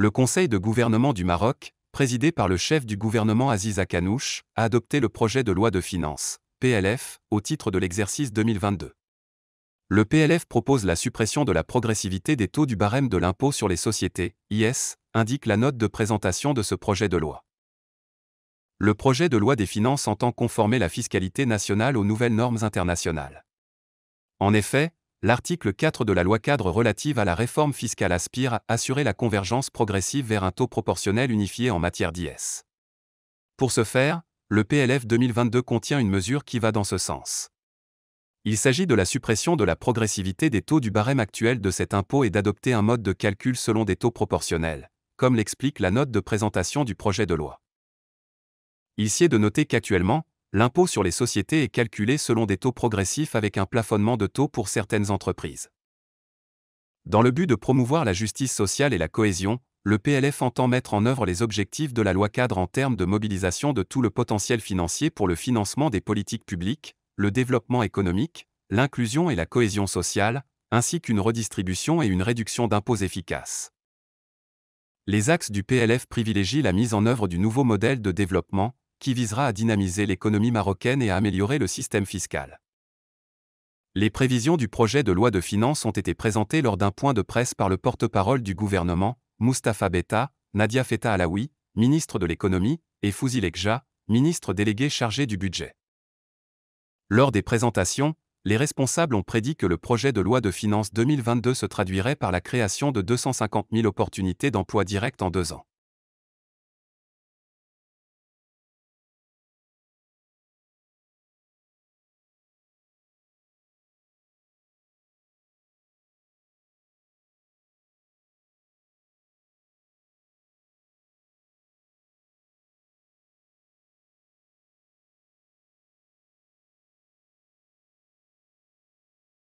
Le Conseil de gouvernement du Maroc, présidé par le chef du gouvernement Aziz Akanouch, a adopté le projet de loi de finances, PLF, au titre de l'exercice 2022. Le PLF propose la suppression de la progressivité des taux du barème de l'impôt sur les sociétés, IS, indique la note de présentation de ce projet de loi. Le projet de loi des finances entend conformer la fiscalité nationale aux nouvelles normes internationales. En effet, l'article 4 de la loi cadre relative à la réforme fiscale aspire à assurer la convergence progressive vers un taux proportionnel unifié en matière d'IS. Pour ce faire, le PLF 2022 contient une mesure qui va dans ce sens. Il s'agit de la suppression de la progressivité des taux du barème actuel de cet impôt et d'adopter un mode de calcul selon des taux proportionnels, comme l'explique la note de présentation du projet de loi. Il s'y est de noter qu'actuellement, l'impôt sur les sociétés est calculé selon des taux progressifs avec un plafonnement de taux pour certaines entreprises. Dans le but de promouvoir la justice sociale et la cohésion, le PLF entend mettre en œuvre les objectifs de la loi cadre en termes de mobilisation de tout le potentiel financier pour le financement des politiques publiques, le développement économique, l'inclusion et la cohésion sociale, ainsi qu'une redistribution et une réduction d'impôts efficaces. Les axes du PLF privilégient la mise en œuvre du nouveau modèle de développement, qui visera à dynamiser l'économie marocaine et à améliorer le système fiscal. Les prévisions du projet de loi de finances ont été présentées lors d'un point de presse par le porte-parole du gouvernement, Mustapha Beta, Nadia Feta Alaoui, ministre de l'économie, et Fouzi Lekja, ministre délégué chargé du budget. Lors des présentations, les responsables ont prédit que le projet de loi de finances 2022 se traduirait par la création de 250 000 opportunités d'emploi direct en deux ans.